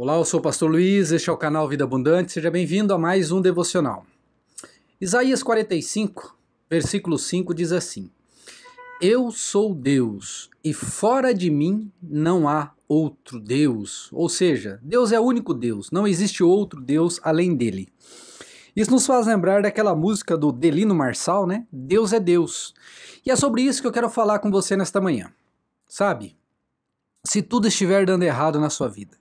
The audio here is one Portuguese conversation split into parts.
Olá, eu sou o pastor Luiz, este é o canal Vida Abundante, seja bem-vindo a mais um devocional. Isaías 45, versículo 5 diz assim: Eu sou Deus e fora de mim não há outro Deus. Ou seja, Deus é o único Deus, não existe outro Deus além dele. Isso nos faz lembrar daquela música do Delino Marçal, né? Deus é Deus. E é sobre isso que eu quero falar com você nesta manhã. Sabe? Se tudo estiver dando errado na sua vida,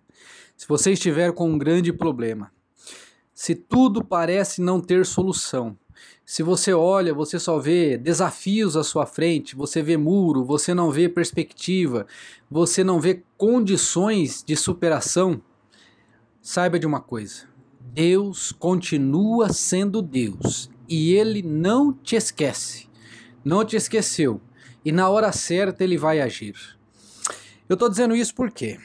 se você estiver com um grande problema, se tudo parece não ter solução, se você olha, você só vê desafios à sua frente, você vê muro, você não vê perspectiva, você não vê condições de superação, saiba de uma coisa: Deus continua sendo Deus e ele não te esquece, não te esqueceu, e na hora certa ele vai agir. Eu estou dizendo isso porque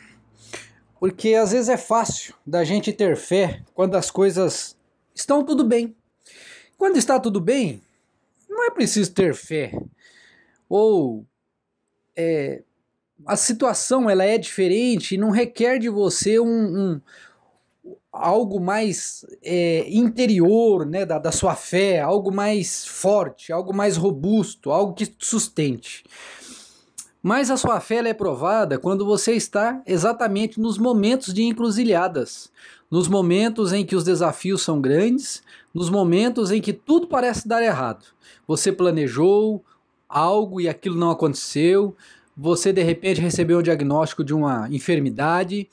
porque às vezes é fácil da gente ter fé quando as coisas estão tudo bem. Quando está tudo bem, não é preciso ter fé. Ou é, a situação ela é diferente e não requer de você um, um algo mais é, interior né, da, da sua fé, algo mais forte, algo mais robusto, algo que sustente. Mas a sua fé é provada quando você está exatamente nos momentos de encruzilhadas, nos momentos em que os desafios são grandes, nos momentos em que tudo parece dar errado. Você planejou algo e aquilo não aconteceu, você de repente recebeu um diagnóstico de uma enfermidade,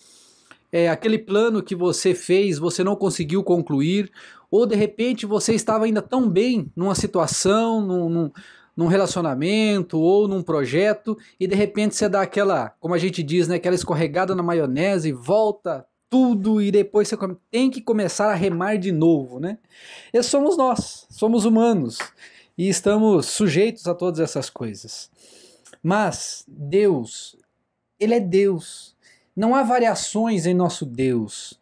é, aquele plano que você fez você não conseguiu concluir, ou de repente você estava ainda tão bem numa situação, num, num num relacionamento ou num projeto e de repente você dá aquela, como a gente diz, né, aquela escorregada na maionese, volta tudo e depois você tem que começar a remar de novo, né? E somos nós, somos humanos e estamos sujeitos a todas essas coisas. Mas Deus, ele é Deus. Não há variações em nosso Deus.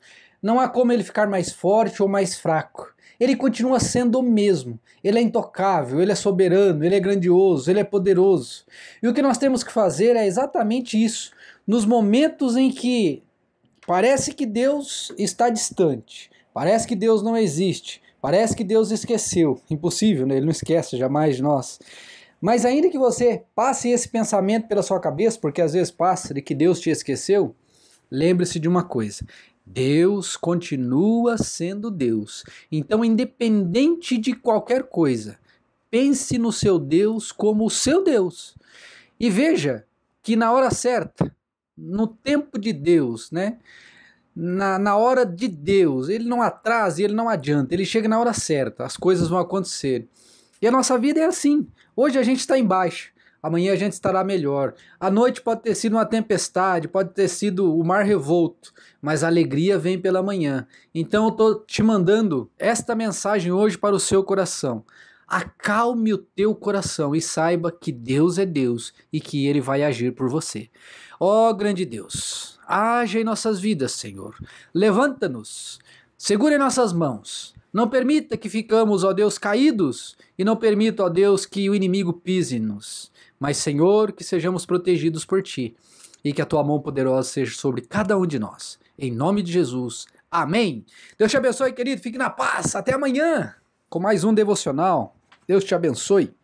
Não há como ele ficar mais forte ou mais fraco. Ele continua sendo o mesmo. Ele é intocável, ele é soberano, ele é grandioso, ele é poderoso. E o que nós temos que fazer é exatamente isso. Nos momentos em que parece que Deus está distante, parece que Deus não existe, parece que Deus esqueceu. Impossível, né? Ele não esquece jamais de nós. Mas ainda que você passe esse pensamento pela sua cabeça, porque às vezes passa de que Deus te esqueceu, lembre-se de uma coisa: Deus continua sendo Deus. Então, independente de qualquer coisa, pense no seu Deus como o seu Deus. E veja que na hora certa, no tempo de Deus, né? Na, na hora de Deus, ele não atrasa e ele não adianta, ele chega na hora certa, as coisas vão acontecer. E a nossa vida é assim. Hoje a gente está embaixo, Amanhã a gente estará melhor. A noite pode ter sido uma tempestade, pode ter sido o mar revolto, mas a alegria vem pela manhã. Então eu estou te mandando esta mensagem hoje para o seu coração. Acalme o teu coração e saiba que Deus é Deus e que Ele vai agir por você. Ó oh, grande Deus, haja em nossas vidas, Senhor. Levanta-nos, segure nossas mãos. Não permita que ficamos, ó Deus, caídos e não permita, ó Deus, que o inimigo pise-nos. Mas, Senhor, que sejamos protegidos por ti e que a tua mão poderosa seja sobre cada um de nós. Em nome de Jesus. Amém. Deus te abençoe, querido. Fique na paz. Até amanhã com mais um devocional. Deus te abençoe.